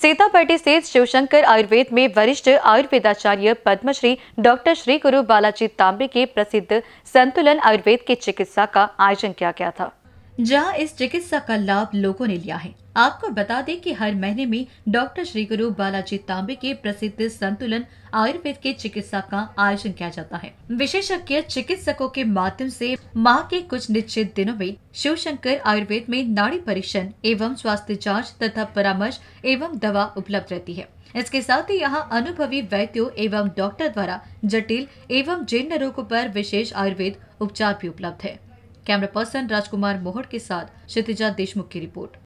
सीतापेटी स्थित शिवशंकर आयुर्वेद में वरिष्ठ आयुर्वेदाचार्य पद्मश्री डॉक्टर श्री गुरु बालाजी तांबे के प्रसिद्ध संतुलन आयुर्वेद की चिकित्सा का आयोजन किया गया था जहां इस चिकित्सा का लाभ लोगों ने लिया है आपको बता दें कि हर महीने में डॉक्टर श्री गुरु बालाजी तांबे के प्रसिद्ध संतुलन आयुर्वेद के चिकित्सा का आयोजन किया जाता है विशेषज्ञ चिकित्सकों के माध्यम से माह के कुछ निश्चित दिनों में शिव शंकर आयुर्वेद में नाड़ी परीक्षण एवं स्वास्थ्य जांच तथा परामर्श एवं दवा उपलब्ध रहती है इसके साथ ही यहाँ अनुभवी वैद्यों एवं डॉक्टर द्वारा जटिल एवं जीर्ण रोगों पर विशेष आयुर्वेद उपचार भी उपलब्ध है कैमरा पर्सन राजकुमार मोहड़ के साथ क्षितिजा देशमुख की रिपोर्ट